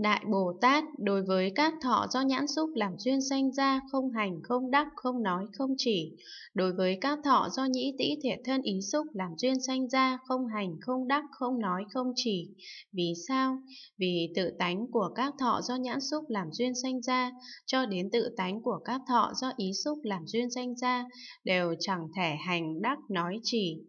Đại Bồ Tát đối với các thọ do nhãn xúc làm duyên sanh ra không hành, không đắc, không nói, không chỉ. Đối với các thọ do nhĩ tĩ thể thân ý xúc làm duyên sanh ra không hành, không đắc, không nói, không chỉ. Vì sao? Vì tự tánh của các thọ do nhãn xúc làm duyên sanh ra cho đến tự tánh của các thọ do ý xúc làm duyên sanh ra đều chẳng thể hành, đắc, nói, chỉ.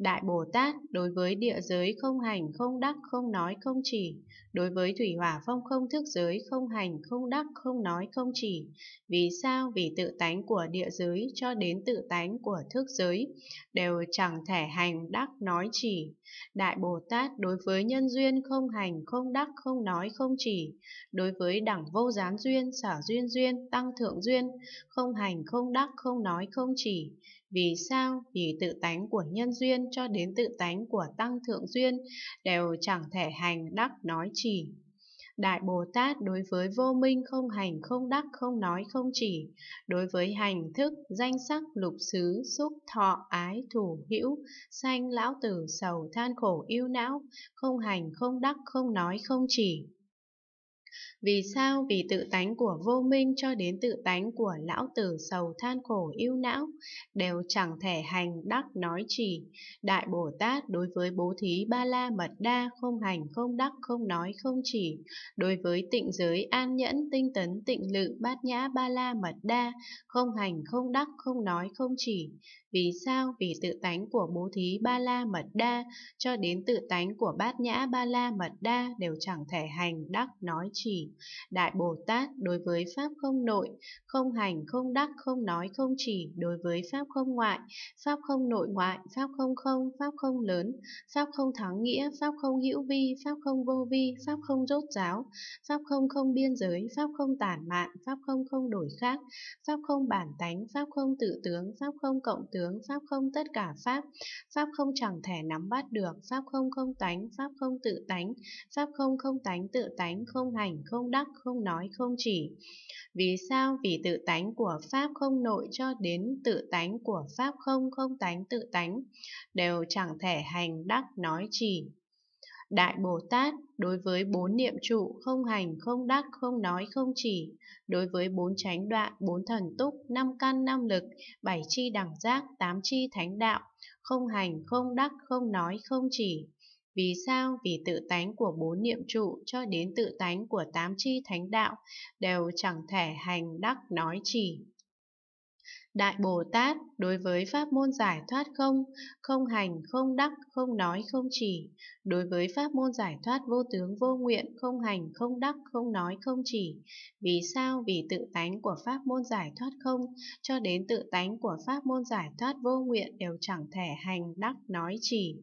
Đại Bồ Tát đối với địa giới không hành, không đắc, không nói, không chỉ, đối với thủy hỏa phong không thức giới không hành, không đắc, không nói, không chỉ. Vì sao? Vì tự tánh của địa giới cho đến tự tánh của thức giới đều chẳng thể hành, đắc, nói, chỉ. Đại Bồ Tát đối với nhân duyên không hành, không đắc, không nói, không chỉ, đối với đẳng vô gián duyên, sở duyên duyên, tăng thượng duyên, không hành, không đắc, không nói, không chỉ. Vì sao? Vì tự tánh của nhân duyên cho đến tự tánh của Tăng Thượng Duyên đều chẳng thể hành đắc nói chỉ. Đại Bồ Tát đối với vô minh không hành không đắc không nói không chỉ, đối với hành thức, danh sắc, lục xứ, xúc, thọ, ái, thủ, hữu, sanh, lão tử, sầu, than khổ, yêu não, không hành không đắc không nói không chỉ. Vì sao? Vì tự tánh của vô minh cho đến tự tánh của lão tử sầu than khổ yêu não đều chẳng thể hành đắc nói chỉ. Đại Bồ Tát đối với bố thí ba la mật đa không hành không đắc không nói không chỉ. Đối với tịnh giới an nhẫn tinh tấn tịnh lự bát nhã ba la mật đa không hành không đắc không nói không chỉ. Vì sao? Vì tự tánh của bố thí ba la mật đa cho đến tự tánh của bát nhã ba la mật đa đều chẳng thể hành đắc nói chỉ chỉ. Đại Bồ Tát đối với Pháp không nội, không hành, không đắc, không nói, không chỉ, đối với Pháp không ngoại, Pháp không nội ngoại, Pháp không không, Pháp không lớn, Pháp không thắng nghĩa, Pháp không hữu vi, Pháp không vô vi, Pháp không rốt giáo, Pháp không không biên giới, Pháp không tản mạn, Pháp không không đổi khác, Pháp không bản tánh, Pháp không tự tướng, Pháp không cộng tướng, Pháp không tất cả Pháp, Pháp không chẳng thể nắm bắt được, Pháp không không tánh, Pháp không tự tánh, Pháp không không tánh tự tánh, không hành, không đắc không nói không chỉ vì sao vì tự tánh của pháp không nội cho đến tự tánh của pháp không không tánh tự tánh đều chẳng thể hành đắc nói chỉ Đại Bồ Tát đối với bốn niệm trụ không hành không đắc không nói không chỉ, đối với bốn chánh đoạn, bốn thần túc, năm căn năm lực, bảy chi đẳng giác, tám chi thánh đạo, không hành không đắc không nói không chỉ. Vì sao? Vì tự tánh của bốn niệm trụ cho đến tự tánh của tám chi thánh đạo đều chẳng thể hành đắc nói chỉ. Đại Bồ Tát đối với pháp môn giải thoát không, không hành, không đắc, không nói, không chỉ. Đối với pháp môn giải thoát vô tướng vô nguyện, không hành, không đắc, không nói, không chỉ. Vì sao? Vì tự tánh của pháp môn giải thoát không, cho đến tự tánh của pháp môn giải thoát vô nguyện đều chẳng thể hành, đắc, nói, chỉ.